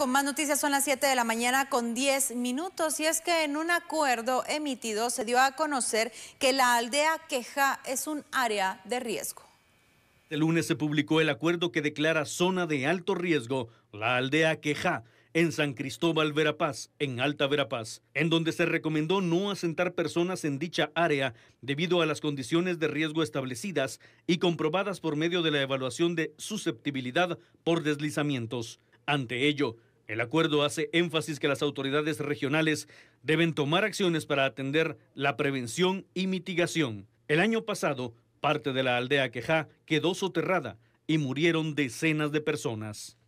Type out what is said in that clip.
con más noticias. Son las 7 de la mañana con 10 minutos. Y es que en un acuerdo emitido se dio a conocer que la aldea Queja es un área de riesgo. El este lunes se publicó el acuerdo que declara zona de alto riesgo la aldea Queja en San Cristóbal Verapaz, en Alta Verapaz, en donde se recomendó no asentar personas en dicha área debido a las condiciones de riesgo establecidas y comprobadas por medio de la evaluación de susceptibilidad por deslizamientos. Ante ello, el acuerdo hace énfasis que las autoridades regionales deben tomar acciones para atender la prevención y mitigación. El año pasado, parte de la aldea Queja quedó soterrada y murieron decenas de personas.